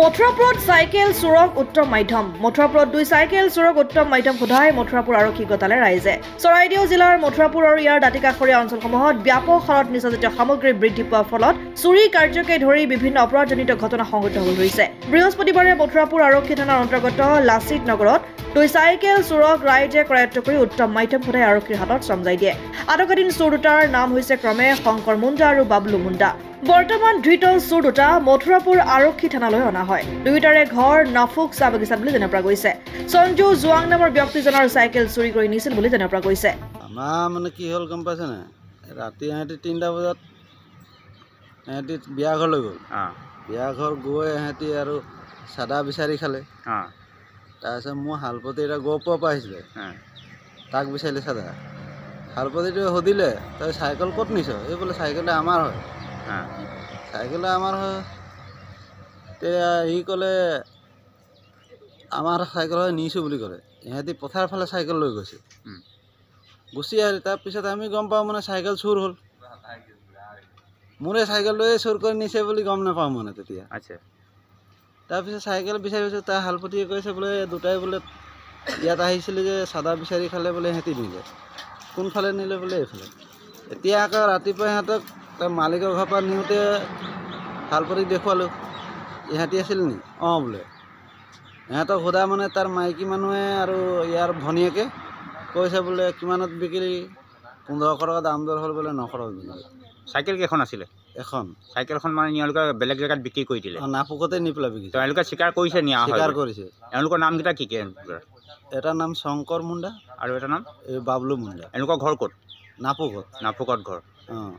মথুৰাপুৰত cycle চোৰক উত্তৰ মাধ্যম মথুৰাপুৰত দুই চাইকেল চোৰক উত্তৰ মাধ্যম সোধায় মথুৰাপুৰ আৰক্ষী গোটালে ৰাইজে চৰাইদেউ জিলাৰ মথুৰাপুৰ আৰু ইয়াৰ দাঁতি কাষৰীয়া অঞ্চলসমূহত ব্যাপক হাৰত নিচাজাতীয় সামগ্ৰী বৃদ্ধি পোৱাৰ ফলত চুৰি কাৰ্যকে ধৰি বিভিন্ন অপৰাধজনিত ঘটনা সংঘটিত হৈ ধৰিছে বৃহস্পতিবাৰে মথুৰাপুৰ আৰক্ষী থানাৰ অন্তৰ্গত লাচিত নগৰত দুই চাইকেল চোৰক ৰাইজে কৰায়ত্ব কৰি উত্তম মাধ্যম সদায় আৰক্ষীৰ হাতত চমজাই দিয়ে আটকাধীন চোৰ দুটাৰ নাম হৈছে ক্ৰমে শংকৰ মুণ্ডা আৰু বাবলু মুণ্ডা বৰ্তমান ধৃত চোৰ দুটা মথুৰাপুৰ আৰক্ষী থানালৈ অনা হয় দুয়োটাৰে ঘৰ নাফুক চাহ বাগিচাত বুলি জানিব পৰা গৈছে সঞ্জু জোৱাং নামৰ ব্যক্তিজনৰ চাইকেল চুৰি কৰি নিছিল বুলি জানিব পৰা গৈছে আমাৰ মানে কি হ'ল গম পাইছেনে ৰাতি সিহঁতি তিনিটা বজাত সিহঁতি বিয়াঘৰলৈ গ'ল বিয়াঘৰ গৈ সিহঁতি আৰু চাদা বিচাৰি খালে তাৰপিছত মই শালপতি এটা গৰ পৰা আহিছিলে তাক বিচাৰিলে চাদা শালপতিটোৱে সুধিলে তই চাইকেল ক'ত নিছ এই বোলে চাইকেলটো আমাৰ হয় চাইকেলটো আমাৰ হয় তেতিয়া সি ক'লে আমাৰ চাইকেল হয় নিছোঁ বুলি ক'লে ইহঁতি পথাৰৰ ফালে চাইকেল লৈ গৈছে গুচি আহিলে তাৰপিছত আমি গম পাওঁ মানে চাইকেল চুৰ হ'ল মোৰে চাইকেলটোৱে চুৰ কৰি নিছে বুলি গম নাপাওঁ মানে তেতিয়া তাৰপিছত চাইকেল বিচাৰি পিছত তাৰ শালপতিয়ে কৈছে বোলে দুটাই বোলে ইয়াত আহিছিলে যে চাদা বিচাৰি খালে বোলে সিহঁতি নিলে কোনফালে নিলে বোলে এইফালে এতিয়া আকৌ ৰাতিপুৱা সিহঁতক মালিকৰ ঘৰৰ পৰা নিওঁতে শালপতিক দেখুৱালোঁ ইহঁতি আছিল নি অঁ বোলে সিহঁতক সোধা মানে তাৰ মাইকী মানুহে আৰু ইয়াৰ ভনীয়েকে কৈছে বোলে কিমানত বিক্ৰী পোন্ধৰশ টকা দাম দৰ হ'ল বোলে নশ টকা চাইকেল কেইখন আছিলে এখন চাইকেলখন মানে নিয়ালোকে বেলেগ জেগাত বিক্ৰী কৰি দিলে নাফুকতে নি পেলাই বিক্ৰি তেওঁলোকে স্বীকাৰ কৰিছে নিয়া স্বীকাৰ কৰিছে এওঁলোকৰ নামকেইটা কি কি এটা নাম শংকৰ মুণ্ডা আৰু এটা নাম বাবলু মুণ্ডা এওঁলোকৰ ঘৰ ক'ত নাফুকত নাফুকত ঘৰ অঁ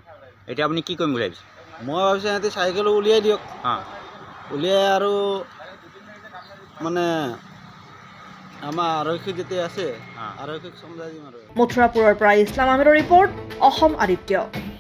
এতিয়া আপুনি কি কৰিম বুলি ভাবিছে মই ভাবিছোঁ সিহঁতি চাইকেলো উলিয়াই দিয়ক অঁ উলিয়াই আৰু মানে আমাৰ আৰক্ষী যেতিয়া আছে আৰক্ষীক মথুৰাপুৰৰ পৰা ইছলাম আহমেদৰ ৰিপৰ্ট অসম আদিত্য